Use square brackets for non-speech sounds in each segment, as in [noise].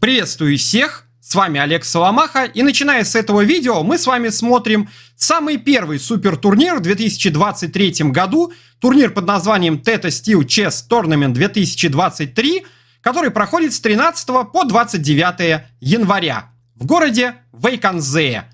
Приветствую всех! С вами Олег Соломаха, и начиная с этого видео мы с вами смотрим самый первый супер турнир в 2023 году, турнир под названием Teta Steel Chess Tournament 2023, который проходит с 13 по 29 января в городе Вейканзее.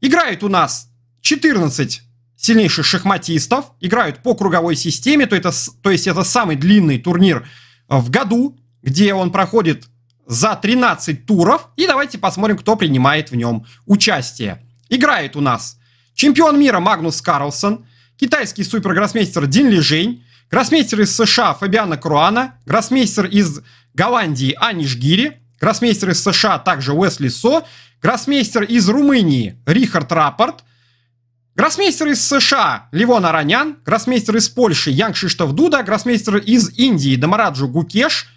Играют у нас 14 сильнейших шахматистов, играют по круговой системе, то, это, то есть это самый длинный турнир в году, где он проходит за 13 туров. И давайте посмотрим, кто принимает в нем участие. Играет у нас чемпион мира Магнус Карлсон, китайский супергроссмейстер Дин Лежень, гроссмейстер из США Фабиана Круана, гроссмейстер из Голландии Аниш Гири, гроссмейстер из США также Уэсли Со, гроссмейстер из Румынии Рихард Рапорт, гроссмейстер из США Ливон Аранян, гроссмейстер из Польши Янг Шиштов Дуда, гроссмейстер из Индии Дамараджу Гукеш –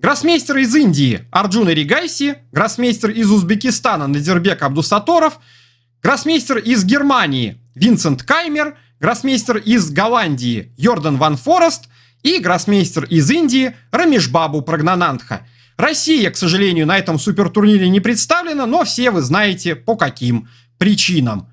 Гроссмейстер из Индии Арджуна Ригайси, гроссмейстер из Узбекистана Надирбек Абдусаторов, гроссмейстер из Германии Винсент Каймер, гроссмейстер из Голландии Йордан Ван Форест и гроссмейстер из Индии Рамишбабу Прагнанандха. Россия, к сожалению, на этом супертурнире не представлена, но все вы знаете по каким причинам.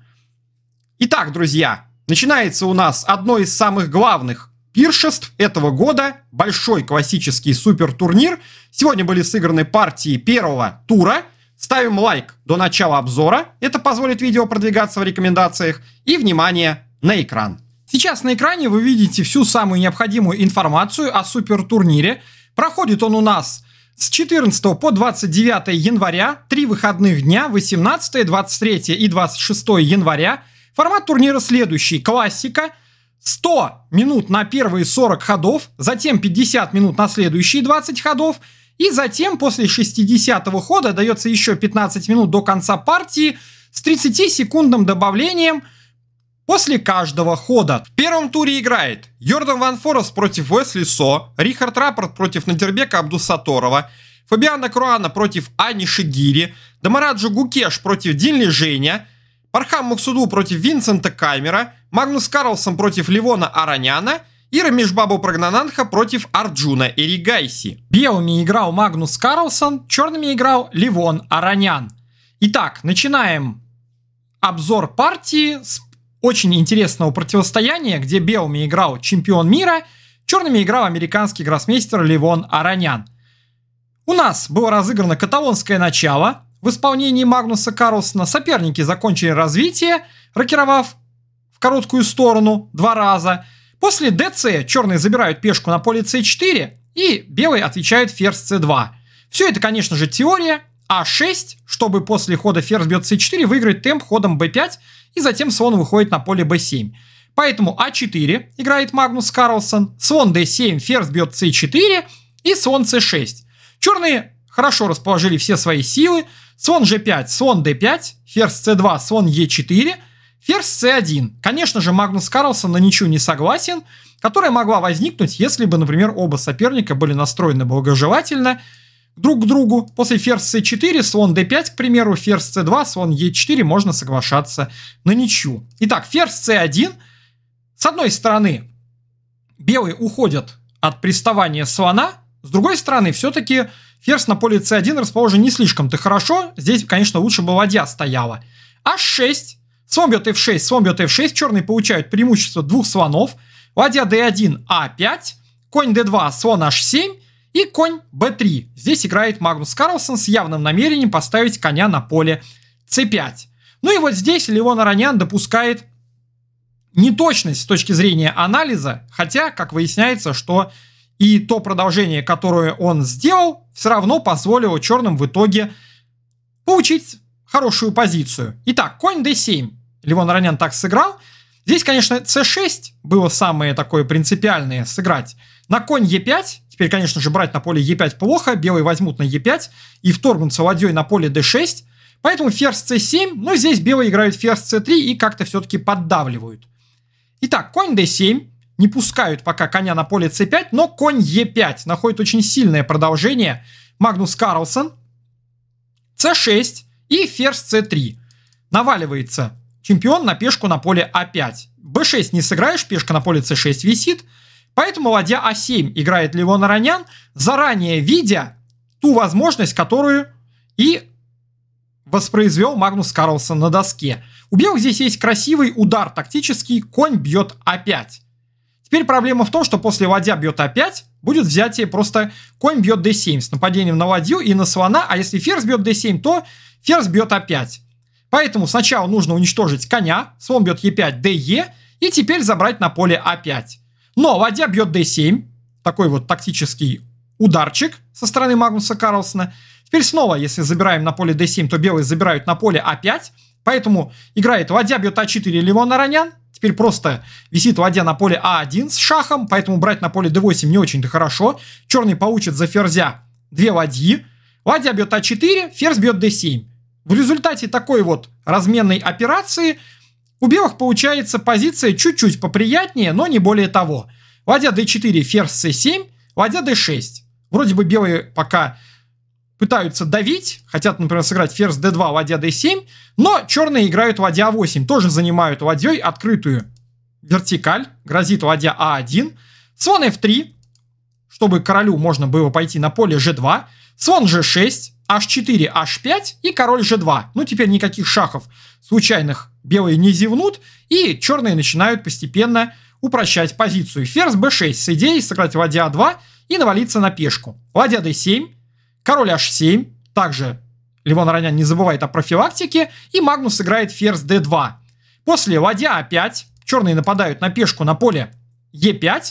Итак, друзья, начинается у нас одно из самых главных пиршеств этого года, большой классический супер-турнир. Сегодня были сыграны партии первого тура. Ставим лайк до начала обзора, это позволит видео продвигаться в рекомендациях. И, внимание, на экран. Сейчас на экране вы видите всю самую необходимую информацию о супер турнире. Проходит он у нас с 14 по 29 января, три выходных дня, 18, 23 и 26 января. Формат турнира следующий. Классика – 100 минут на первые 40 ходов, затем 50 минут на следующие 20 ходов, и затем после 60 го хода дается еще 15 минут до конца партии с 30-секундным добавлением после каждого хода. В первом туре играет Йордан Ван Форес против Уэсли Со, Рихард Раппорт против Надербека Абдусаторова, Фабиана Круана против Ани Шигири, Дамараджо Гукеш против Динли Женя, Пархам Максуду против Винсента Камера, Магнус Карлсон против Ливона Араняна и Рамишбабу Прогнананха против Арджуна Эригайси. Белыми играл Магнус Карлсон, черными играл Ливон Аранян. Итак, начинаем обзор партии с очень интересного противостояния, где белыми играл чемпион мира, черными играл американский гроссмейстер Ливон Аранян. У нас было разыграно каталонское начало в исполнении Магнуса Карлсона. Соперники закончили развитие, рокировав в короткую сторону два раза. После dc черные забирают пешку на поле c4 и белые отвечают ферзь c2. Все это, конечно же, теория. А6, чтобы после хода ферзь бьет c4 выиграть темп ходом b5 и затем слон выходит на поле b7. Поэтому а4 играет Магнус Карлсон, слон d7, ферзь бьет c4 и слон c6. Черные хорошо расположили все свои силы. Слон g5, слон d5, ферзь c2, слон e4– Ферзь c1. Конечно же, Магнус Карлсон на ничью не согласен, которая могла возникнуть, если бы, например, оба соперника были настроены благожелательно друг к другу. После ферзь c4, слон d5, к примеру, ферзь c2, слон e4 можно соглашаться на ничью. Итак, ферзь c1. С одной стороны, белые уходят от приставания слона, с другой стороны, все-таки ферзь на поле c1 расположен не слишком-то хорошо. Здесь, конечно, лучше бы ладья стояла. а 6 Слон бьет f6, слон бьет f6, черные получают преимущество двух слонов, ладья d1, a5, конь d2, слон h7 и конь b3. Здесь играет Магнус Карлсон с явным намерением поставить коня на поле c5. Ну и вот здесь Леон Аранян допускает неточность с точки зрения анализа, хотя, как выясняется, что и то продолжение, которое он сделал, все равно позволило черным в итоге получить хорошую позицию. Итак, конь d7. Левон Ронян так сыграл. Здесь, конечно, c6 было самое такое принципиальное сыграть. На конь e5, теперь, конечно же, брать на поле e5 плохо, белые возьмут на e5 и вторгнутся ладьей на поле d6. Поэтому ферзь c7, но ну, здесь белые играют ферзь c3 и как-то все-таки поддавливают. Итак, конь d7, не пускают пока коня на поле c5, но конь e5 находит очень сильное продолжение. Магнус Карлсон, c6 и ферзь c3. Наваливается чемпион на пешку на поле А5. Б6 не сыграешь, пешка на поле С6 висит. Поэтому ладья А7 играет Левон Аранян, заранее видя ту возможность, которую и воспроизвел Магнус Карлсон на доске. У белых здесь есть красивый удар тактический, конь бьет А5. Теперь проблема в том, что после ладья бьет А5 будет взятие просто конь бьет d7 с нападением на ладью и на слона, а если ферзь бьет d7, то ферзь бьет А5. Поэтому сначала нужно уничтожить коня, слон бьет Е5, ДЕ, и теперь забрать на поле А5. Но ладья бьет d7, такой вот тактический ударчик со стороны Магнуса Карлсона. Теперь снова, если забираем на поле d7, то белые забирают на поле a5, а поэтому играет ладья бьет а4 Левон Аронян. Теперь просто висит ладья на поле а1 с шахом, поэтому брать на поле d8 не очень-то хорошо. Черный получит за ферзя две ладьи. Ладья бьет а4, ферзь бьет d7. В результате такой вот разменной операции у белых получается позиция чуть-чуть поприятнее, но не более того. Ладья d4, ферзь c7, ладья d6. Вроде бы белые пока пытаются давить, хотят, например, сыграть ферзь d2, ладья d7, но черные играют ладья 8, а тоже занимают ладьей открытую вертикаль, грозит ладья а1, слон f3, чтобы королю можно было пойти на поле g2, слон g6, h4, h5 и король g2. Ну, теперь никаких шахов случайных белые не зевнут, и черные начинают постепенно упрощать позицию. Ферзь b6 с идеей сыграть ладья a2 и навалиться на пешку. Ладья d7, король h7, также Левон Ронян не забывает о профилактике, и Магнус играет ферзь d2. После ладья a5, а черные нападают на пешку на поле e5,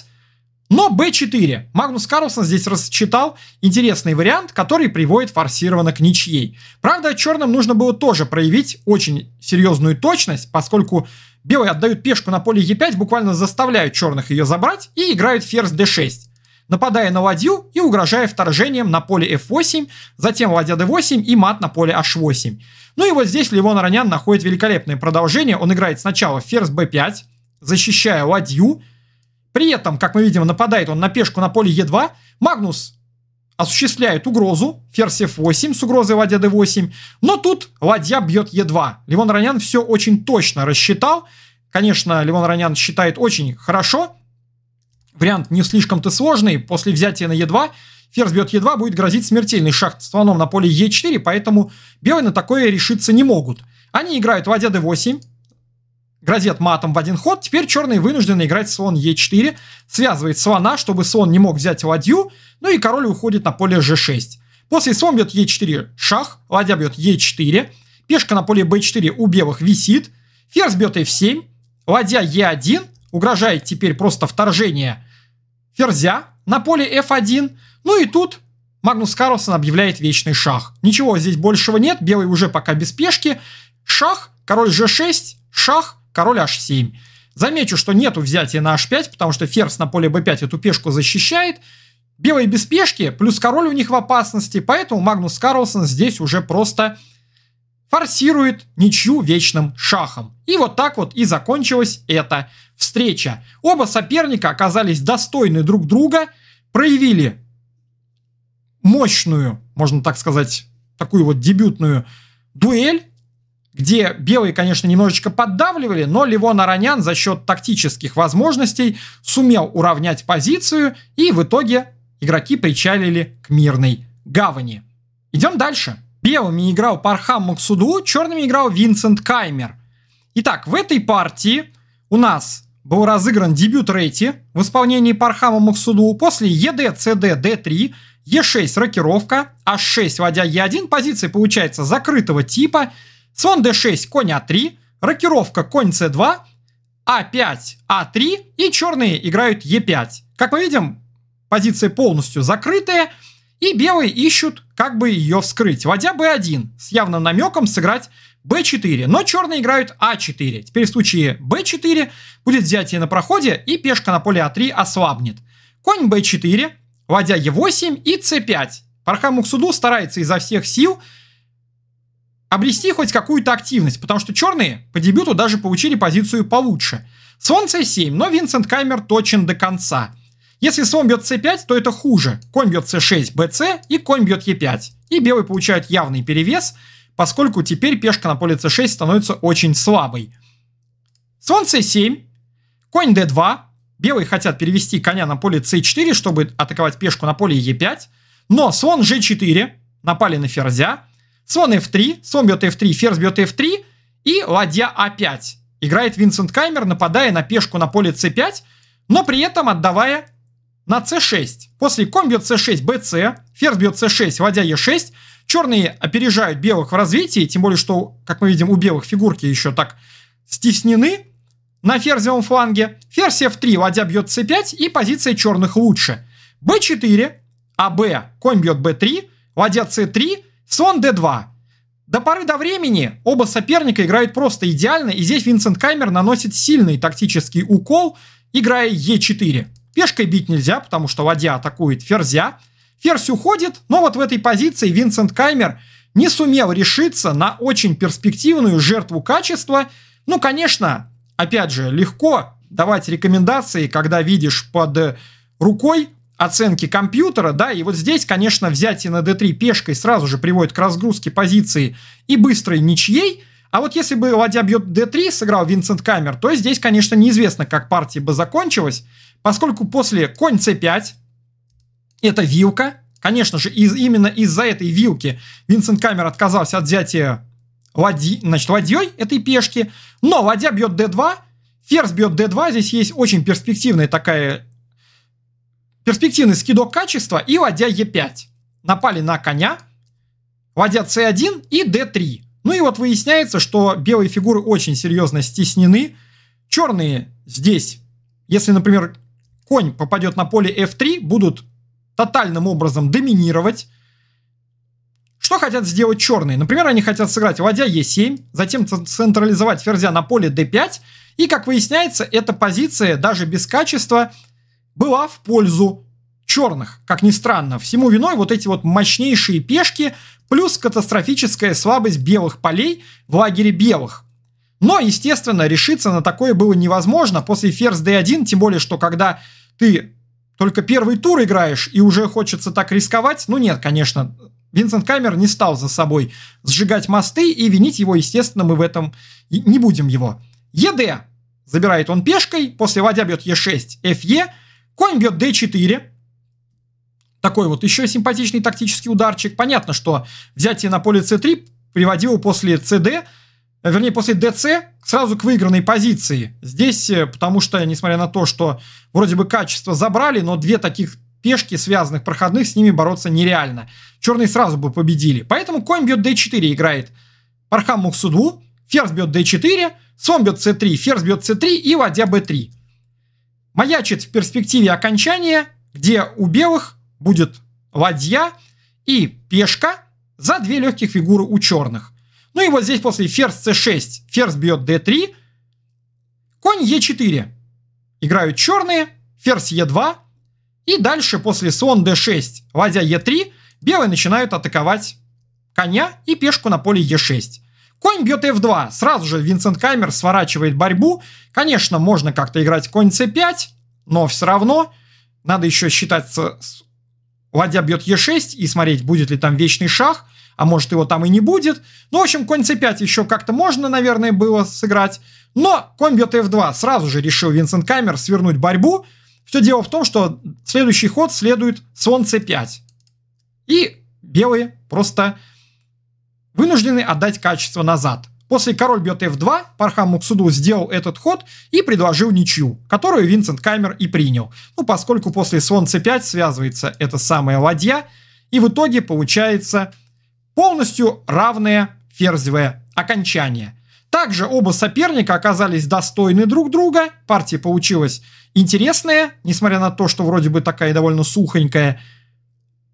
но B4. Магнус Карлсон здесь рассчитал интересный вариант, который приводит форсированно к ничьей. Правда, черным нужно было тоже проявить очень серьезную точность, поскольку белые отдают пешку на поле e 5 буквально заставляют черных ее забрать и играют ферзь D6 нападая на ладью и угрожая вторжением на поле f8, затем ладья d8 и мат на поле h8. Ну и вот здесь Левон Ронян находит великолепное продолжение. Он играет сначала ферзь b5, защищая ладью, при этом, как мы видим, нападает он на пешку на поле Е2. Магнус осуществляет угрозу. Ферзь F8 с угрозой ладья D8. Но тут ладья бьет Е2. Левон Ронян все очень точно рассчитал. Конечно, Левон Ронян считает очень хорошо. Вариант не слишком-то сложный. После взятия на Е2 ферзь бьет Е2 будет грозить смертельный шаг слоном на поле Е4, поэтому белые на такое решиться не могут. Они играют ладья d8, грозят матом в один ход. Теперь черные вынуждены играть слон Е4, связывает слона, чтобы слон не мог взять ладью, ну и король уходит на поле G6. После слон бьет Е4 шах, ладья бьет Е4, пешка на поле b4 у белых висит, ферзь бьет f7, ладья e1, угрожает теперь просто вторжение ферзя на поле f1, ну и тут Магнус Карлсон объявляет вечный шах. Ничего здесь большего нет, белый уже пока без пешки, шах, король g6, шах, король h7. Замечу, что нету взятия на h5, потому что ферзь на поле b5 эту пешку защищает. Белые без пешки, плюс король у них в опасности, поэтому Магнус Карлсон здесь уже просто форсирует ничью вечным шахом. И вот так вот и закончилась эта встреча. Оба соперника оказались достойны друг друга, проявили мощную, можно так сказать, такую вот дебютную дуэль, где белые, конечно, немножечко поддавливали, но Ливон Аранян за счет тактических возможностей сумел уравнять позицию, и в итоге игроки причалили к мирной гавани. Идем дальше. Белыми играл Пархам Максуду, черными играл Винсент Каймер. Итак, в этой партии у нас был разыгран дебют Рейти в исполнении Пархама Максуду, после ЕД, ЦД, d 3 Е6 рокировка, H6 ладья Е1, позиции получается закрытого типа – слон d6, конь a а 3 рокировка конь c2, a 5 a 3 и черные играют e 5 Как мы видим, позиции полностью закрытые, и белые ищут, как бы ее вскрыть. Водя b1 с явным намеком сыграть b4, но черные играют a а 4 Теперь в случае b4 будет взятие на проходе и пешка на поле a а 3 ослабнет. Конь b4, ладья e8 и c5. Пархам Уксуду старается изо всех сил, обрести хоть какую-то активность, потому что черные по дебюту даже получили позицию получше. Слон c7, но Винсент Каймер точен до конца. Если слон бьет c5, то это хуже. Конь бьет c6, bc и конь бьет e5. И белые получают явный перевес, поскольку теперь пешка на поле c6 становится очень слабой. Слон c7, конь d2. Белые хотят перевести коня на поле c4, чтобы атаковать пешку на поле e5. Но слон g4, напали на ферзя. Слон f3, слон бьет f3, ферзь бьет f3 и ладья a5. А Играет Винсент Каймер, нападая на пешку на поле c5, но при этом отдавая на c6. После конь бьет c6, bc, ферзь бьет c6, ладья e6. Черные опережают белых в развитии, тем более, что, как мы видим, у белых фигурки еще так стеснены на ферзевом фланге. Ферзь f3, ладья бьет c5 и позиция черных лучше. b4, а b, конь бьет b3, ладья c3, Слон d2. До поры до времени оба соперника играют просто идеально, и здесь Винсент Каймер наносит сильный тактический укол, играя e4. Пешкой бить нельзя, потому что ладья атакует ферзя. Ферзь уходит, но вот в этой позиции Винсент Каймер не сумел решиться на очень перспективную жертву качества. Ну, конечно, опять же, легко давать рекомендации, когда видишь под рукой оценки компьютера, да, и вот здесь, конечно, взятие на d3 пешкой сразу же приводит к разгрузке позиции и быстрой ничьей, а вот если бы ладья бьет d3, сыграл Винсент Камер, то здесь, конечно, неизвестно, как партия бы закончилась, поскольку после конь c5, это вилка, конечно же, из, именно из-за этой вилки Винсент Камер отказался от взятия ладьи, значит, ладьей этой пешки, но ладья бьет d2, ферзь бьет d2, здесь есть очень перспективная такая Перспективный скидок качества и ладья Е5. Напали на коня, ладья С1 и Д3. Ну и вот выясняется, что белые фигуры очень серьезно стеснены. Черные здесь, если, например, конь попадет на поле F3, будут тотальным образом доминировать. Что хотят сделать черные? Например, они хотят сыграть ладья Е7, затем централизовать ферзя на поле D5. И, как выясняется, эта позиция даже без качества – была в пользу черных, как ни странно. Всему виной вот эти вот мощнейшие пешки, плюс катастрофическая слабость белых полей в лагере белых. Но, естественно, решиться на такое было невозможно после ферзь d1, тем более, что когда ты только первый тур играешь и уже хочется так рисковать, ну нет, конечно, Винсент Камер не стал за собой сжигать мосты, и винить его, естественно, мы в этом не будем его. ЕД забирает он пешкой, после ладья бьет Е6, ФЕ, Конь бьет d4. Такой вот еще симпатичный тактический ударчик. Понятно, что взятие на поле c3 приводило после cd, э, вернее, после dc сразу к выигранной позиции. Здесь, э, потому что, несмотря на то, что вроде бы качество забрали, но две таких пешки связанных проходных с ними бороться нереально. Черные сразу бы победили. Поэтому конь бьет d4 играет Пархам Муксуду, ферзь бьет d4, слон бьет c3, ферзь бьет c3 и ладья b3 маячит в перспективе окончания, где у белых будет ладья и пешка за две легких фигуры у черных. Ну и вот здесь после ферзь c6, ферзь бьет d3, конь e4. Играют черные, ферзь e2, и дальше после слон d6, ладья e3, белые начинают атаковать коня и пешку на поле e6. Конь бьет f2. Сразу же Винсент Каймер сворачивает борьбу. Конечно, можно как-то играть конь c5, но все равно надо еще считать, Ладья бьет e6 и смотреть, будет ли там вечный шах, а может его там и не будет. Ну, в общем, конь c5 еще как-то можно, наверное, было сыграть. Но конь бьет f2. Сразу же решил Винсент Каймер свернуть борьбу. Все дело в том, что следующий ход следует слон c5. И белые просто вынуждены отдать качество назад. После король бьет f2, Пархам Муксуду сделал этот ход и предложил ничью, которую Винсент Каймер и принял. Ну, поскольку после слон c5 связывается эта самая ладья, и в итоге получается полностью равное ферзевое окончание. Также оба соперника оказались достойны друг друга, партия получилась интересная, несмотря на то, что вроде бы такая довольно сухонькая –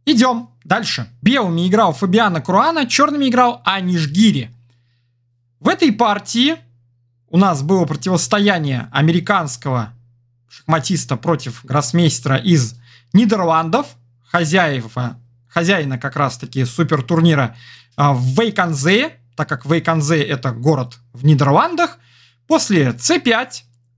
Идем дальше. Белыми играл Фабиана Круана, черными играл Аниш Гири. В этой партии у нас было противостояние американского шахматиста против гроссмейстера из Нидерландов, хозяева, хозяина как раз-таки супертурнира в а, Вейканзе, так как Вейканзе – это город в Нидерландах. После c5,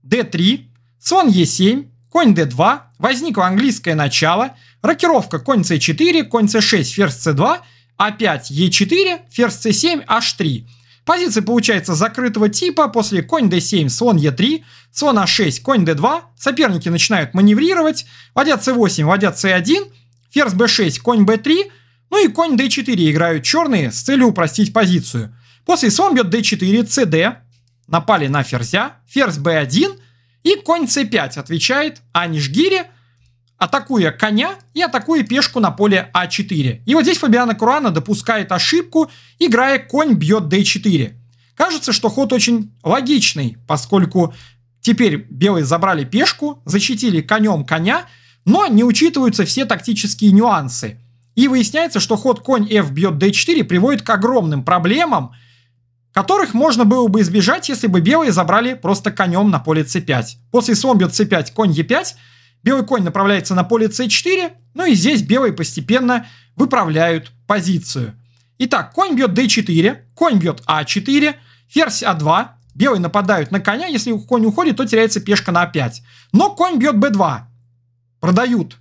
d3, слон e7, конь d2, возникло английское начало – Рокировка конь c4, конь c6, ферзь c2, а5, e4, ферзь c7, h3. Позиция получается закрытого типа, после конь d7, слон e3, слон a6, конь d2, соперники начинают маневрировать, ладья c8, ладья c1, ферзь b6, конь b3, ну и конь d4 играют черные с целью упростить позицию. После слон бьет d4, cd, напали на ферзя, ферзь b1 и конь c5 отвечает Анишгире, атакуя коня и атакуя пешку на поле А4. И вот здесь Фабиана Куруана допускает ошибку, играя конь бьет d4. Кажется, что ход очень логичный, поскольку теперь белые забрали пешку, защитили конем коня, но не учитываются все тактические нюансы. И выясняется, что ход конь f бьет d4 приводит к огромным проблемам, которых можно было бы избежать, если бы белые забрали просто конем на поле c5. После слон бьет c5, конь e5, Белый конь направляется на поле c4, ну и здесь белые постепенно выправляют позицию. Итак, конь бьет d4, конь бьет a а 4 ферзь a а 2 белые нападают на коня, если конь уходит, то теряется пешка на a а 5 Но конь бьет b2, продают,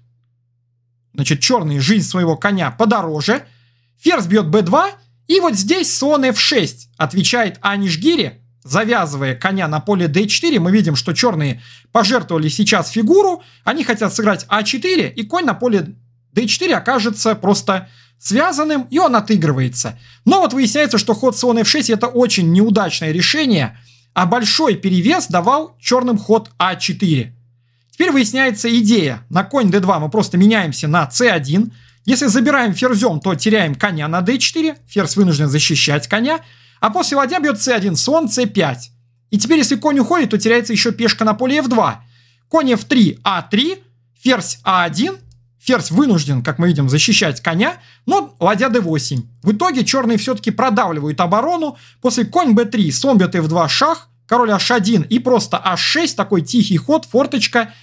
значит, черные жизнь своего коня подороже, ферзь бьет b2, и вот здесь слон f6 отвечает анишгире завязывая коня на поле d4, мы видим, что черные пожертвовали сейчас фигуру, они хотят сыграть a а 4 и конь на поле d4 окажется просто связанным, и он отыгрывается. Но вот выясняется, что ход слон f6 это очень неудачное решение, а большой перевес давал черным ход a а 4 Теперь выясняется идея. На конь d2 мы просто меняемся на c1. Если забираем ферзем, то теряем коня на d4. Ферзь вынужден защищать коня. А после ладья бьет c1, слон c5. И теперь, если конь уходит, то теряется еще пешка на поле f2. Конь f3, a3, а ферзь a1. А ферзь вынужден, как мы видим, защищать коня, но ладья d8. В итоге черные все-таки продавливают оборону. После конь b3, слон бьет f2, шах, король h1 и просто h6, такой тихий ход, форточка.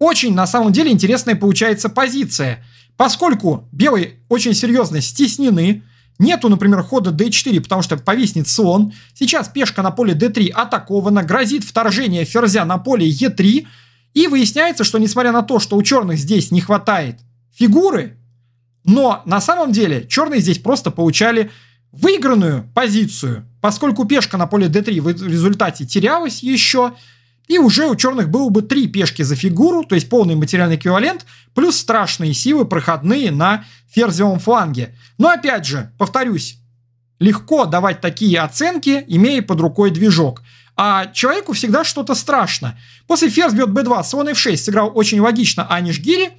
Очень, на самом деле, интересная получается позиция. Поскольку белые очень серьезно стеснены, Нету, например, хода d4, потому что повиснет слон. Сейчас пешка на поле d3 атакована, грозит вторжение ферзя на поле e3. И выясняется, что несмотря на то, что у черных здесь не хватает фигуры, но на самом деле черные здесь просто получали выигранную позицию, поскольку пешка на поле d3 в результате терялась еще, и уже у черных было бы три пешки за фигуру, то есть полный материальный эквивалент, плюс страшные силы проходные на ферзевом фланге. Но опять же, повторюсь, легко давать такие оценки, имея под рукой движок. А человеку всегда что-то страшно. После ферзь бьет b2, слон f6 сыграл очень логично Аниш Гири,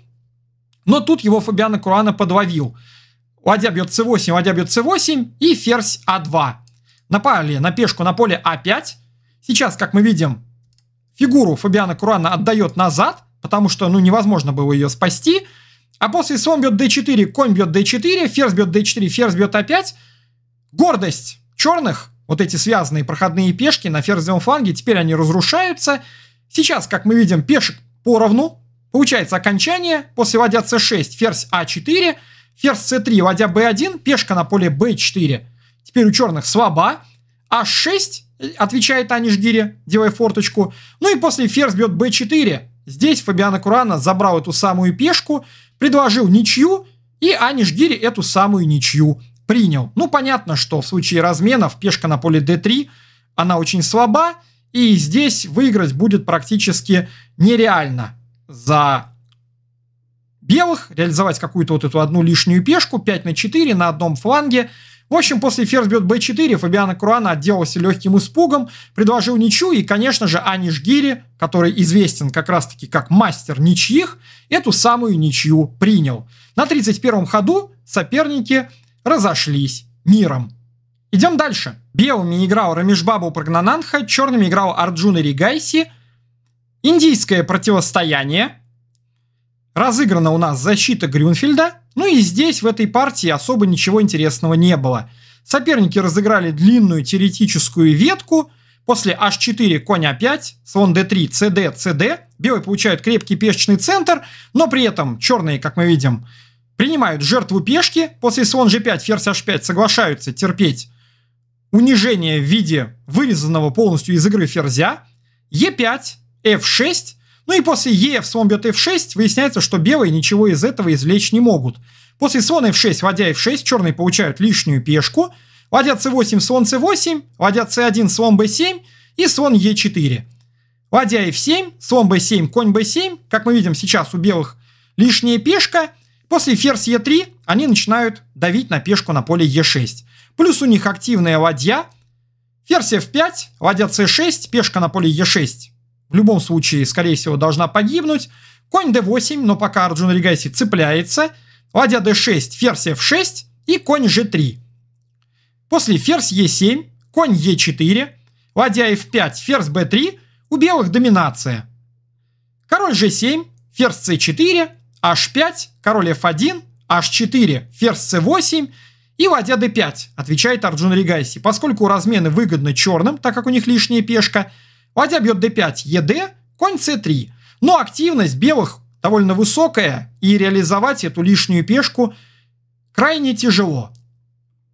но тут его Фабиана Курана подловил. Ладья бьет c8, ладья бьет c8 и ферзь a а 2 Напали на пешку на поле a а 5 Сейчас, как мы видим, фигуру Фабиана Курана отдает назад, потому что ну, невозможно было ее спасти. А после слон бьет d4, конь бьет d4, ферзь бьет d4, ферзь бьет a5. Гордость черных, вот эти связанные проходные пешки на ферзевом фланге, теперь они разрушаются. Сейчас, как мы видим, пешек поровну. Получается окончание. После ладья c6, ферзь a а 4 ферзь c3, ладья b1, пешка на поле b4. Теперь у черных слаба. а6 отвечает Ани Жгири, делая форточку. Ну и после ферзь бьет b4. Здесь Фабиана Курана забрал эту самую пешку, предложил ничью, и Ани эту самую ничью принял. Ну, понятно, что в случае разменов пешка на поле d3, она очень слаба, и здесь выиграть будет практически нереально. За белых реализовать какую-то вот эту одну лишнюю пешку, 5 на 4 на одном фланге – в общем, после ферзь бьет b4 Фабиана Круана отделался легким испугом, предложил ничью и, конечно же, Аниш Гири, который известен как раз-таки как мастер ничьих, эту самую ничью принял. На 31-м ходу соперники разошлись миром. Идем дальше. Белыми играл Рамишбабу Прагнананха, черными играл Арджуна Ригайси. Индийское противостояние – Разыграна у нас защита Грюнфельда, ну и здесь в этой партии особо ничего интересного не было. Соперники разыграли длинную теоретическую ветку, после h4 конь a5, слон d3, cd, cd, белый получает крепкий пешечный центр, но при этом черные, как мы видим, принимают жертву пешки, после слон g5, ферзь h5 соглашаются терпеть унижение в виде вырезанного полностью из игры ферзя, e5, f6, ну и после Е e в слон бьет f6 выясняется, что белые ничего из этого извлечь не могут. После слона f6, ладья f6, черные получают лишнюю пешку, ладья c8, слон c8, ладья c1, слон b7 и слон e4. Ладья f7, слон b7, конь b7, как мы видим сейчас у белых лишняя пешка. После ферзь e3 они начинают давить на пешку на поле e6. Плюс у них активная ладья, ферзь f5, ладья c6, пешка на поле e6 в любом случае, скорее всего, должна погибнуть. Конь d8, но пока Арджун Ригаси цепляется. Ладья d6, ферзь f6 и конь g3. После ферзь e7, конь e4, ладья f5, ферзь b3, у белых доминация. Король g7, ферзь c4, h5, король f1, h4, ферзь c8 и ладья d5, отвечает Арджун Ригайси. Поскольку размены выгодны черным, так как у них лишняя пешка – Ладья бьет d5, ед, конь c3. Но активность белых довольно высокая, и реализовать эту лишнюю пешку крайне тяжело.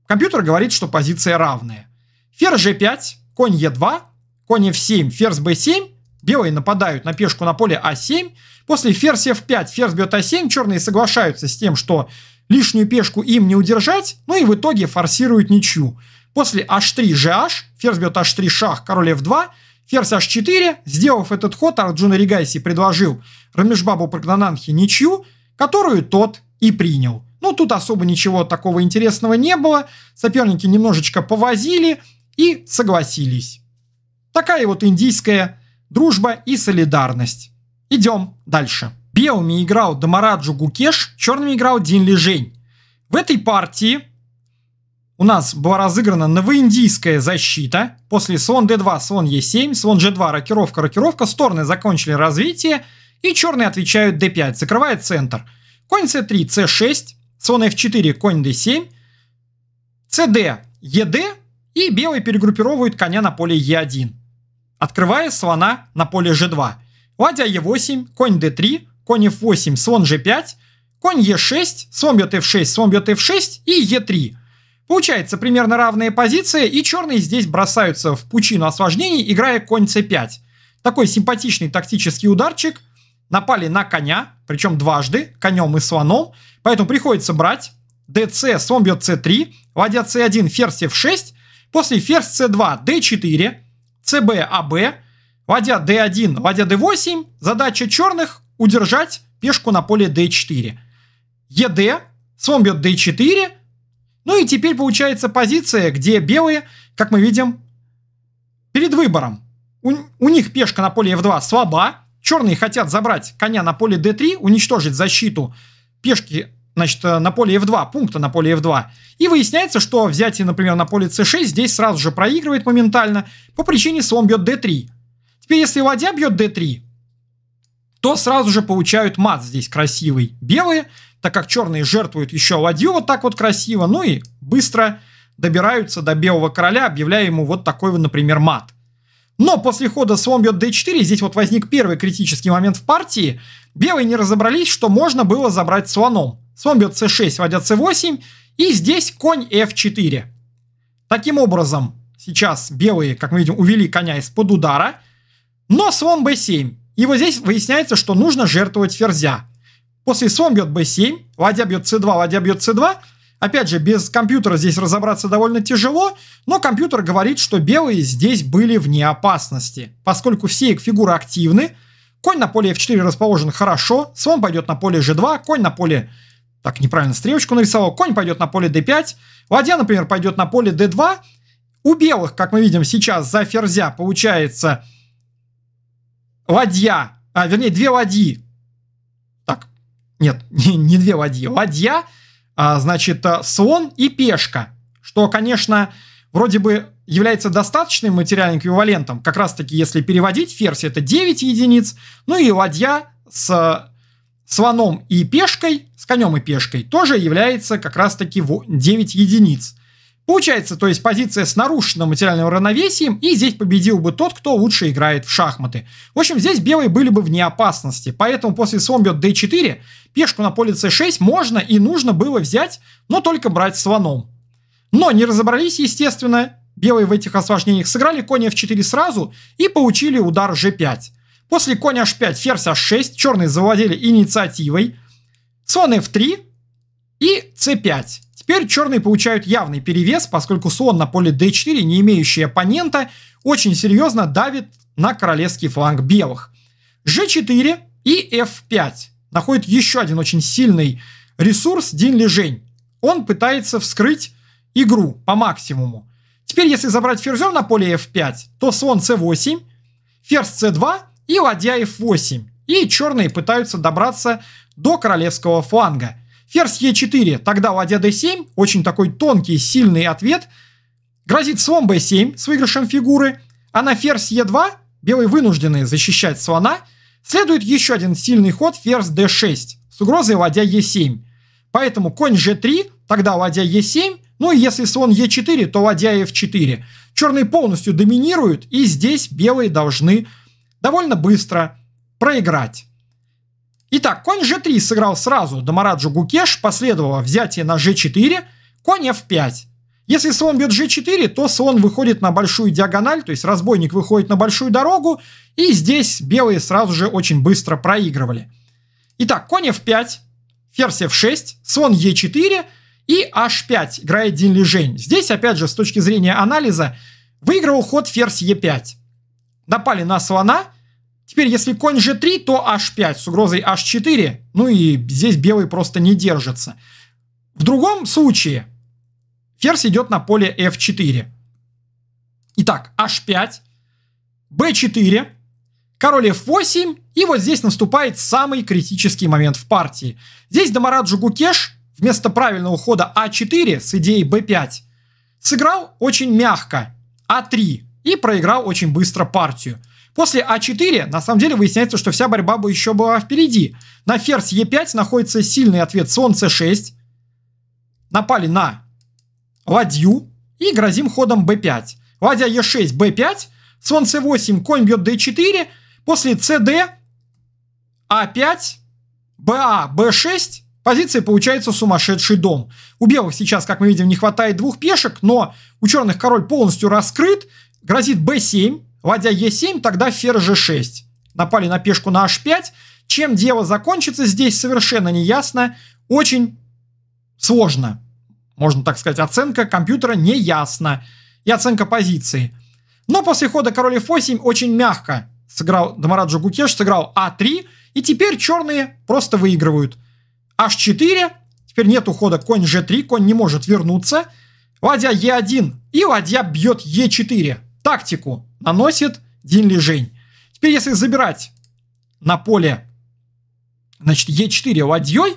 Компьютер говорит, что позиция равная. Ферзь g5, конь e2, конь f7, ферзь b7. Белые нападают на пешку на поле a а 7 После ферзь f5, ферзь бьет a а 7 Черные соглашаются с тем, что лишнюю пешку им не удержать, ну и в итоге форсируют ничью. После h3, gh, ферзь бьет h3, шах, король f2, Ферзь h4, сделав этот ход, Арджуна Ригайси предложил Рамешбабу Прагнананхи ничью, которую тот и принял. Ну, тут особо ничего такого интересного не было, соперники немножечко повозили и согласились. Такая вот индийская дружба и солидарность. Идем дальше. Белыми играл Дамараджу Гукеш, черными играл Дин Лежень. В этой партии у нас была разыграна новоиндийская защита. После слон d2, слон e7, слон g2, рокировка, рокировка. Стороны закончили развитие. И черные отвечают d5, закрывает центр. Конь c3, c6, слон f4, конь d7, cd, ed. И белые перегруппировывают коня на поле e1, открывая слона на поле g2. Ладья e8, конь d3, конь f8, слон g5, конь e6, слон бьет f6, слон бьет f6 и e3. Получается примерно равные позиции, и черные здесь бросаются в пучину осложнений, играя конь c5. Такой симпатичный тактический ударчик. Напали на коня, причем дважды, конем и слоном, поэтому приходится брать. dc, слон бьет c3, ладья c1, ферзь f6, после ферзь c2, d4, cb, ab, ладья d1, ладья d8. Задача черных – удержать пешку на поле d4. ед, слон бьет d4, ну и теперь получается позиция, где белые, как мы видим, перед выбором. У, у них пешка на поле f2 слаба, черные хотят забрать коня на поле d3, уничтожить защиту пешки значит, э, на поле f2, пункта на поле f2. И выясняется, что взятие, например, на поле c6 здесь сразу же проигрывает моментально по причине слон бьет d3. Теперь, если ладья бьет d3, то сразу же получают мат здесь красивый белые, так как черные жертвуют еще ладью вот так вот красиво, ну и быстро добираются до белого короля, объявляя ему вот такой вот, например, мат. Но после хода слон бьет d4, здесь вот возник первый критический момент в партии, белые не разобрались, что можно было забрать слоном. Слон бьет c6, ладья c8, и здесь конь f4. Таким образом, сейчас белые, как мы видим, увели коня из-под удара, но слон b7. И вот здесь выясняется, что нужно жертвовать ферзя. После слон бьет b7, ладья бьет c2, ладья бьет c2. Опять же, без компьютера здесь разобраться довольно тяжело, но компьютер говорит, что белые здесь были вне опасности. Поскольку все их фигуры активны, конь на поле f4 расположен хорошо, слон пойдет на поле g2, конь на поле... Так, неправильно стрелочку нарисовал. Конь пойдет на поле d5, ладья, например, пойдет на поле d2. У белых, как мы видим сейчас, за ферзя получается ладья, а вернее две ладьи нет, [laughs] не две ладьи. Ладья, а, значит, а, слон и пешка. Что, конечно, вроде бы является достаточным материальным эквивалентом. Как раз-таки, если переводить, ферзь это 9 единиц. Ну и ладья с а, слоном и пешкой, с конем и пешкой, тоже является как раз-таки 9 единиц. Получается, то есть позиция с нарушенным материальным равновесием, и здесь победил бы тот, кто лучше играет в шахматы. В общем, здесь белые были бы вне опасности, поэтому после слон бьет d4, пешку на поле c6 можно и нужно было взять, но только брать слоном. Но не разобрались, естественно, белые в этих осложнениях сыграли коня f4 сразу и получили удар g5. После коня h5, ферзь h6, черные завладели инициативой, слон f3 и c5. Теперь черные получают явный перевес, поскольку слон на поле d4, не имеющий оппонента, очень серьезно давит на королевский фланг белых. g4 и f5 находит еще один очень сильный ресурс Дин Лежень. Он пытается вскрыть игру по максимуму. Теперь, если забрать ферзем на поле f5, то слон c8, ферзь c2 и ладья f8. И черные пытаются добраться до королевского фланга – Ферзь Е4, тогда ладья d7, очень такой тонкий, сильный ответ. Грозит слон b7 с выигрышем фигуры, а на ферзь Е2 белые вынуждены защищать слона. Следует еще один сильный ход ферзь d6 с угрозой ладья Е7. Поэтому конь g3, тогда ладья Е7, ну и если слон Е4, то ладья F4. Черные полностью доминируют, и здесь белые должны довольно быстро проиграть. Итак, конь g3 сыграл сразу Дамараджу Гукеш, последовало взятие на g4, конь f5. Если слон бьет g4, то слон выходит на большую диагональ, то есть разбойник выходит на большую дорогу, и здесь белые сразу же очень быстро проигрывали. Итак, конь f5, ферзь f6, слон e4 и h5 играет Дин Лежень. Здесь, опять же, с точки зрения анализа, выиграл ход ферзь e5. Напали на слона – Теперь, если конь g3, то h5 с угрозой h4. Ну и здесь белый просто не держится. В другом случае ферзь идет на поле f4. Итак, h5, b4, король f8. И вот здесь наступает самый критический момент в партии. Здесь Дамарат Жугукеш вместо правильного хода а4 с идеей b5 сыграл очень мягко а3 и проиграл очень быстро партию. После А4 на самом деле выясняется, что вся борьба бы еще была впереди. На ферзь Е5 находится сильный ответ слон С6. Напали на ладью и грозим ходом Б5. Ладья Е6, Б5, слон С8, конь бьет Д4, после СД, А5, БА, Б6, Позиция получается сумасшедший дом. У белых сейчас, как мы видим, не хватает двух пешек, но у черных король полностью раскрыт, грозит б 7 Ладья Е7, тогда ферзь G6. Напали на пешку на H5. Чем дело закончится здесь совершенно не ясно. Очень сложно. Можно так сказать, оценка компьютера не ясна. И оценка позиции. Но после хода король F8 очень мягко сыграл Дамараджо Гукеш, сыграл А3. И теперь черные просто выигрывают. H4. Теперь нет ухода конь G3, конь не может вернуться. Ладья Е1 и ладья бьет Е4 тактику наносит Дин Лижень. Теперь, если забирать на поле значит, Е4 ладьей,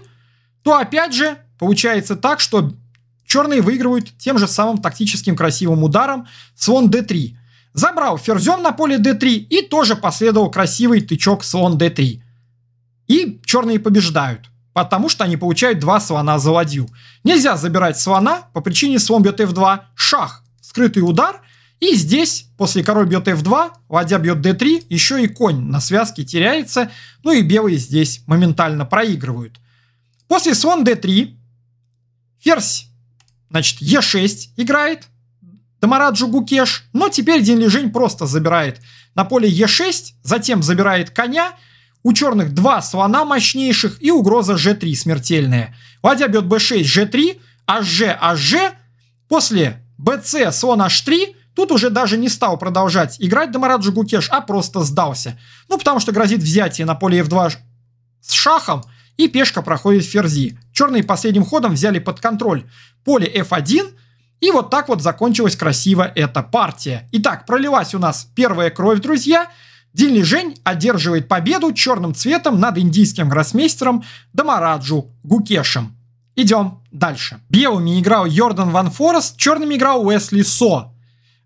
то опять же получается так, что черные выигрывают тем же самым тактическим красивым ударом слон d3. Забрал ферзем на поле d3 и тоже последовал красивый тычок слон d3. И черные побеждают, потому что они получают два слона за ладью. Нельзя забирать слона по причине слон бьет f2, шах, скрытый удар – и здесь, после король бьет f2, ладья бьет d3, еще и конь на связке теряется, ну и белые здесь моментально проигрывают. После слон d3, ферзь, значит, e6 играет, Дамараджу Гукеш, но теперь Дин Лежень просто забирает на поле e6, затем забирает коня, у черных два слона мощнейших и угроза g3 смертельная. Ладья бьет b6, g3, hg, hg, после bc слон h3, Тут уже даже не стал продолжать играть Дамараджу Гукеш, а просто сдался. Ну, потому что грозит взятие на поле f2 с шахом, и пешка проходит ферзи. Черные последним ходом взяли под контроль поле f1, и вот так вот закончилась красиво эта партия. Итак, пролилась у нас первая кровь, друзья. Дин Жень одерживает победу черным цветом над индийским гроссмейстером Дамараджу Гукешем. Идем дальше. Белыми играл Йордан Ван Форест, черными играл Уэсли Со.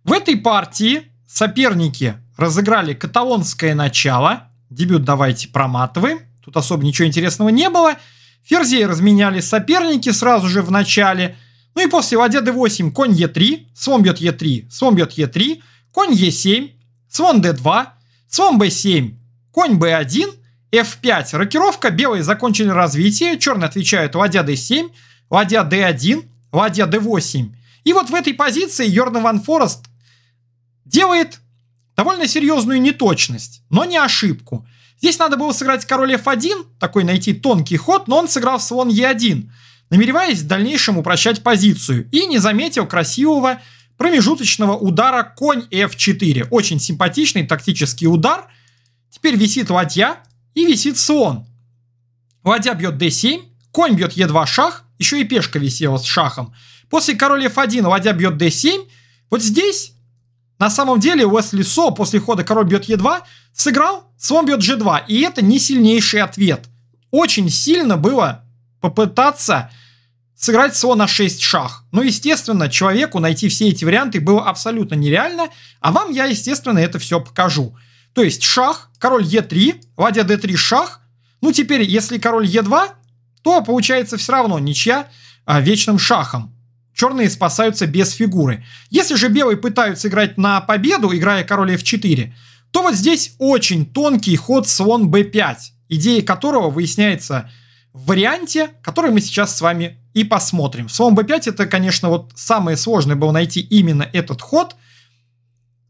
В этой партии соперники разыграли каталонское начало. Дебют давайте проматываем. Тут особо ничего интересного не было. Ферзей разменяли соперники сразу же в начале. Ну и после ладья d8, конь e3, слон бьет e3, слон бьет e3, конь e7, слон d2, слон b7, конь b1, f5. Рокировка, белые закончили развитие, черные отвечают ладья d7, ладья d1, ладья d8. И вот в этой позиции Йорн Ван Форест делает довольно серьезную неточность, но не ошибку. Здесь надо было сыграть король f1, такой найти тонкий ход, но он сыграл слон e1, намереваясь в дальнейшем упрощать позицию и не заметил красивого промежуточного удара конь f4. Очень симпатичный тактический удар. Теперь висит ладья и висит слон. Ладья бьет d7, конь бьет e2 шах, еще и пешка висела с шахом. После короля f1 ладья бьет d7. Вот здесь на самом деле Уэсли Со после хода король бьет Е2 сыграл, слон бьет G2. И это не сильнейший ответ. Очень сильно было попытаться сыграть слон на 6 шах. Но, естественно, человеку найти все эти варианты было абсолютно нереально, а вам я, естественно, это все покажу. То есть шах, король Е3, ладья d 3 шах. Ну, теперь, если король Е2, то получается все равно ничья а, вечным шахом черные спасаются без фигуры. Если же белые пытаются играть на победу, играя король f4, то вот здесь очень тонкий ход слон b5, идея которого выясняется в варианте, который мы сейчас с вами и посмотрим. Слон b5 это, конечно, вот самое сложное было найти именно этот ход.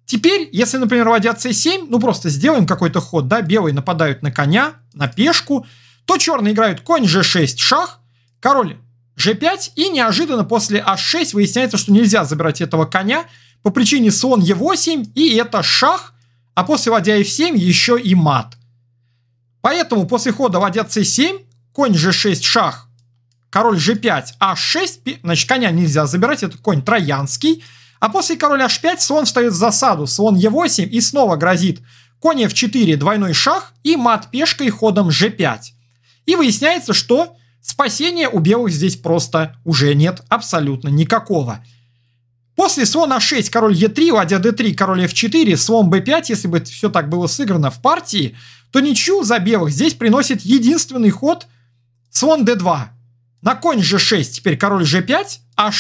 Теперь, если, например, ладья c7, ну просто сделаем какой-то ход, да, белые нападают на коня, на пешку, то черные играют конь g6 шах, король g5, и неожиданно после h6 выясняется, что нельзя забирать этого коня по причине слон e8, и это шах, а после ладья f7 еще и мат. Поэтому после хода ладья c7, конь g6, шах, король g5, h6, а значит, коня нельзя забирать, это конь троянский, а после короля h5 слон встает в засаду, слон e8 и снова грозит конь f4, двойной шах и мат пешкой ходом g5. И выясняется, что Спасения у белых здесь просто уже нет абсолютно никакого. После слон а6, король е3, ладья d3, король f4, слон b5, если бы все так было сыграно в партии, то ничью за белых здесь приносит единственный ход слон d2. На конь g6 теперь король g5, h6, а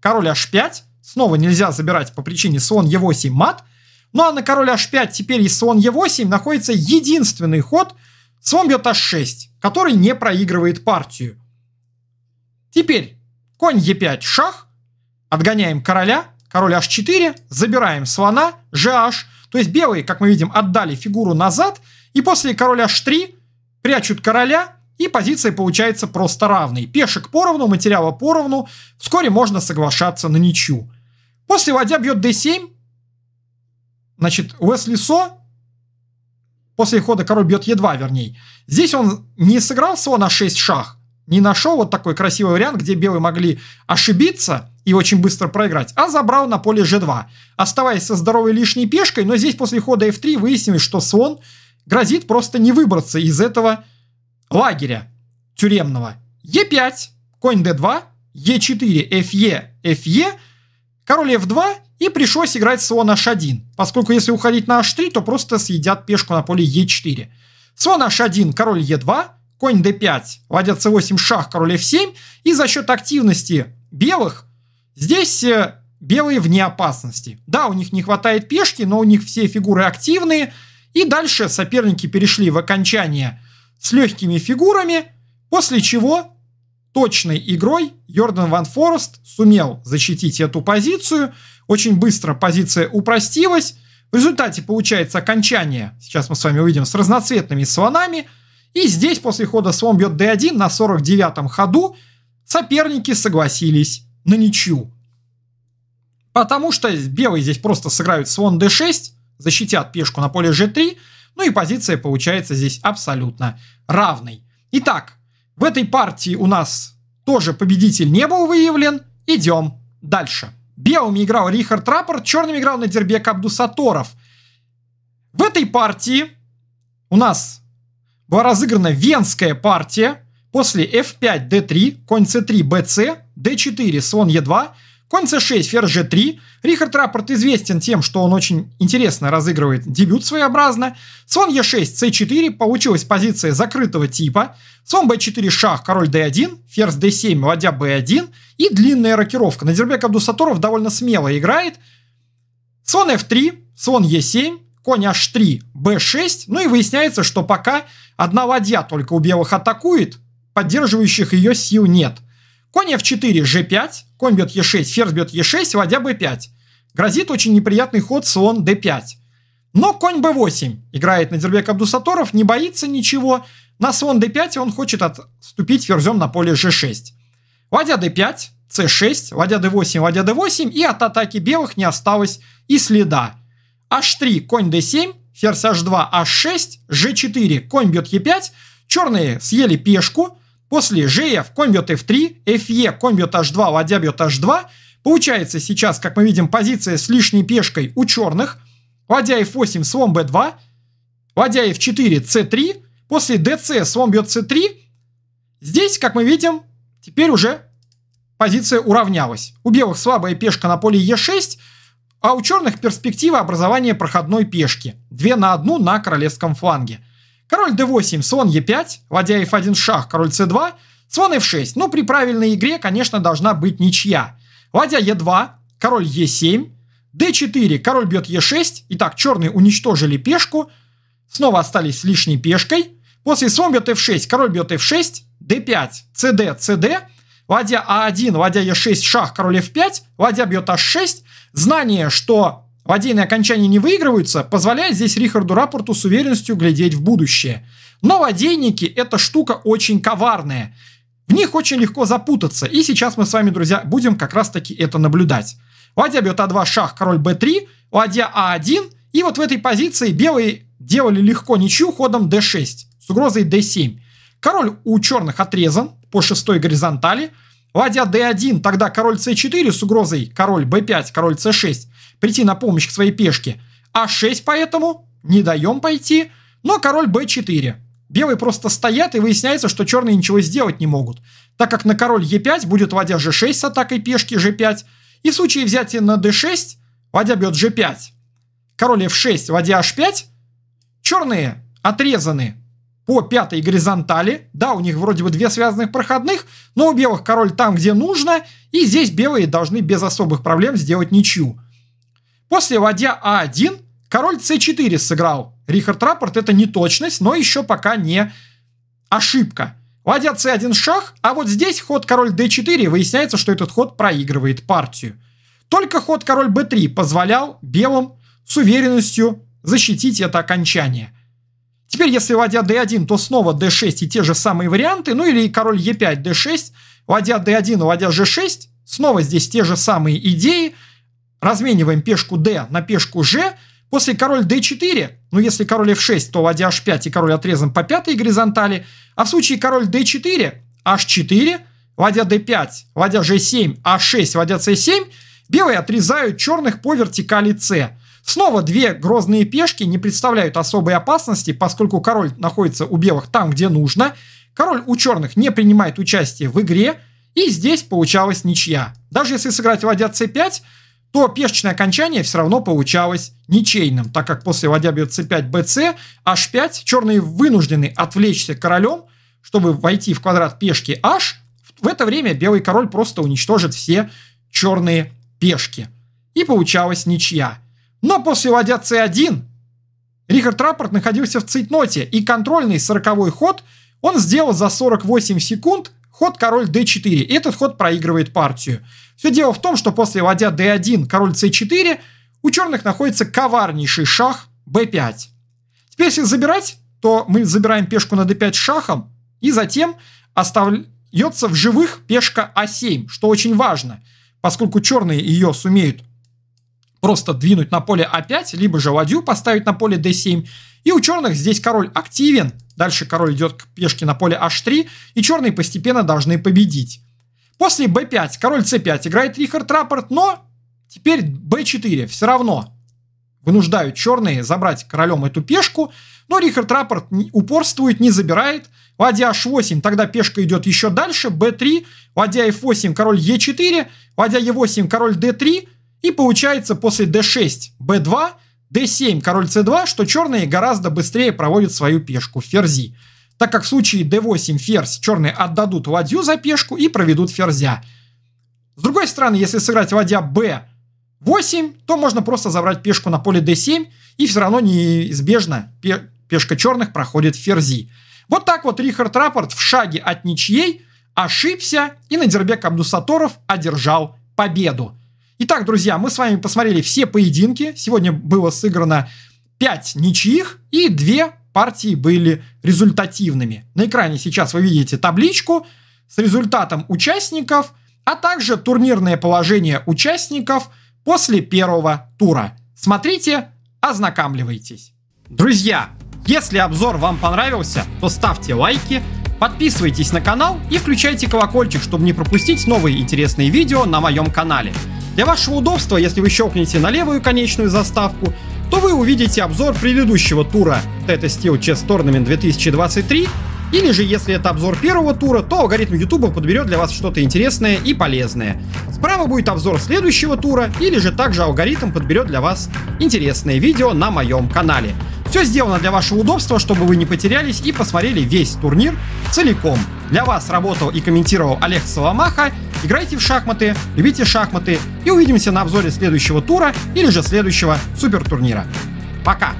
король h5, снова нельзя забирать по причине слон е 8 мат, ну а на король h5 теперь и слон е 8 находится единственный ход – Слон бьет h6, который не проигрывает партию. Теперь конь e5, шах. Отгоняем короля. Король h4. Забираем слона, gh. То есть белые, как мы видим, отдали фигуру назад. И после короля h3 прячут короля. И позиция получается просто равной. Пешек поровну, материала поровну. Вскоре можно соглашаться на ничью. После ладья бьет d7. Значит, Уэсли Со после хода король бьет Е2, вернее. Здесь он не сыграл слон на 6 шах, не нашел вот такой красивый вариант, где белые могли ошибиться и очень быстро проиграть, а забрал на поле G2, оставаясь со здоровой лишней пешкой, но здесь после хода F3 выяснилось, что слон грозит просто не выбраться из этого лагеря тюремного. Е5, конь d2, Е4, Фе, Фе, король F2 и пришлось играть слон h1, поскольку если уходить на h3, то просто съедят пешку на поле e4. Слон h1, король e2, конь d5, ладья c8, шах, король f7. И за счет активности белых здесь э, белые вне опасности. Да, у них не хватает пешки, но у них все фигуры активные. И дальше соперники перешли в окончание с легкими фигурами, после чего точной игрой Йордан Ван Форест сумел защитить эту позицию. Очень быстро позиция упростилась. В результате получается окончание, сейчас мы с вами увидим, с разноцветными слонами. И здесь после хода слон бьет d1 на 49-м ходу соперники согласились на ничью. Потому что белые здесь просто сыграют слон d6, защитят пешку на поле g3, ну и позиция получается здесь абсолютно равной. Итак, в этой партии у нас тоже победитель не был выявлен. Идем дальше. Белыми играл Рихард Траппер, черными играл на Надирбек Абдусаторов. В этой партии у нас была разыграна венская партия. После f5, d3, конь c3, bc, d4, слон e2, Конь c6, ферзь g3. Рихард Раппорт известен тем, что он очень интересно разыгрывает дебют своеобразно. Слон e6, c4, получилась позиция закрытого типа. Слон b4, шах, король d1, ферзь d7, ладья b1 и длинная рокировка. На Надирбек Абдусаторов довольно смело играет. Слон f3, слон e7, конь h3, b6. Ну и выясняется, что пока одна ладья только у белых атакует, поддерживающих ее сил нет. Конь f4, g5, Конь бьет Е6, ферзь бьет Е6, ладья Б5. Грозит очень неприятный ход слон d5. Но конь b8 играет на Надирбек Абдусаторов, не боится ничего. На слон d5 он хочет отступить ферзем на поле g6. Ладья d5, c6, ладья d8, ладья d8, и от атаки белых не осталось и следа. h3, конь d7, ферзь h2, h6, g4, конь бьет е 5 Черные съели пешку, После g конь f3, fe конь h2, ладья бьет h2. Получается сейчас, как мы видим, позиция с лишней пешкой у черных. Ладья f8, слон b2. Ладья f4, c3. После dc слон бьет c3. Здесь, как мы видим, теперь уже позиция уравнялась. У белых слабая пешка на поле e6, а у черных перспектива образования проходной пешки. две на одну на королевском фланге. Король d8, слон e5, ладья f1 шах, король c2, слон f6. Ну, при правильной игре, конечно, должна быть ничья. Ладья e2, король e7, d4, король бьет e6. Итак, черные уничтожили пешку, снова остались с лишней пешкой. После слон бьет f6, король бьет f6, d5, cd, cd. Ладья a 1 ладья e6, шах, король f5, ладья бьет h6. Знание, что Ладейные окончания не выигрываются, позволяет здесь Рихарду Рапорту с уверенностью глядеть в будущее. Но ладейники – это штука очень коварная. В них очень легко запутаться, и сейчас мы с вами, друзья, будем как раз-таки это наблюдать. Ладья бьет А2, шах, король Б3, ладья А1, и вот в этой позиции белые делали легко ничью ходом d6 с угрозой d7. Король у черных отрезан по шестой горизонтали. Ладья d1, тогда король c4 с угрозой король b5, король c6 прийти на помощь к своей пешке. А6 поэтому не даем пойти, но король b4. Белые просто стоят, и выясняется, что черные ничего сделать не могут, так как на король e5 будет ладья g6 с атакой пешки g5, и в случае взятия на d6 ладья бьет g5. Король f6, ладья h5. Черные отрезаны по пятой горизонтали. Да, у них вроде бы две связанных проходных, но у белых король там, где нужно, и здесь белые должны без особых проблем сделать ничью. После ладья А1 король c 4 сыграл. Рихард Раппорт это не точность, но еще пока не ошибка. Ладья c 1 шах, а вот здесь ход король D4, выясняется, что этот ход проигрывает партию. Только ход король B3 позволял белым с уверенностью защитить это окончание. Теперь, если ладья d1, то снова d6 и те же самые варианты, ну или король e5, d6, ладья d1, ладья g6, снова здесь те же самые идеи – Размениваем пешку d на пешку g. После король d4, ну если король f6, то ладья h5 и король отрезан по пятой горизонтали. А в случае король d4, h4, ладья d5, ладья g7, h6, ладья c7, белые отрезают черных по вертикали c. Снова две грозные пешки не представляют особой опасности, поскольку король находится у белых там, где нужно. Король у черных не принимает участие в игре, и здесь получалась ничья. Даже если сыграть ладья c5, то пешечное окончание все равно получалось ничейным, так как после ладья бьется 5 bc H5, черные вынуждены отвлечься королем, чтобы войти в квадрат пешки H. В это время белый король просто уничтожит все черные пешки. И получалась ничья. Но после ладья c1 Рихард Раппорт находился в цитноте и контрольный сороковой ход он сделал за 48 секунд Ход король d4. Этот ход проигрывает партию. Все дело в том, что после ладья d1, король c4, у черных находится коварнейший шах b5. Теперь если забирать, то мы забираем пешку на d5 а шахом, и затем остается в живых пешка a а 7 что очень важно, поскольку черные ее сумеют просто двинуть на поле a а 5 либо же ладью поставить на поле d7, и у черных здесь король активен, дальше король идет к пешке на поле h3, и черные постепенно должны победить. После b5 король c5 играет Рихард Раппорт, но теперь b4 все равно вынуждают черные забрать королем эту пешку, но Рихард Раппорт упорствует, не забирает. Ладья h8, тогда пешка идет еще дальше, b3, ладья f8, король e4, ладья e8, король d3, и получается после d6, b2, d7, король c2, что черные гораздо быстрее проводят свою пешку в ферзи, так как в случае d8 ферзь черные отдадут ладью за пешку и проведут ферзя. С другой стороны, если сыграть ладья b8, то можно просто забрать пешку на поле d7, и все равно неизбежно пешка черных проходит ферзи. Вот так вот Рихард Рапорт в шаге от ничьей ошибся и на Надербек Абдусаторов одержал победу. Итак, друзья, мы с вами посмотрели все поединки. Сегодня было сыграно 5 ничьих и 2 партии были результативными. На экране сейчас вы видите табличку с результатом участников, а также турнирное положение участников после первого тура. Смотрите, ознакомливайтесь. Друзья, если обзор вам понравился, то ставьте лайки, подписывайтесь на канал и включайте колокольчик, чтобы не пропустить новые интересные видео на моем канале. Для вашего удобства, если вы щелкнете на левую конечную заставку, то вы увидите обзор предыдущего тура Teta Steel Chess Tournament 2023, или же, если это обзор первого тура, то алгоритм YouTube подберет для вас что-то интересное и полезное. Справа будет обзор следующего тура, или же также алгоритм подберет для вас интересные видео на моем канале. Все сделано для вашего удобства, чтобы вы не потерялись и посмотрели весь турнир целиком. Для вас работал и комментировал Олег Соломаха играйте в шахматы, любите шахматы и увидимся на обзоре следующего тура или же следующего супертурнира. Пока!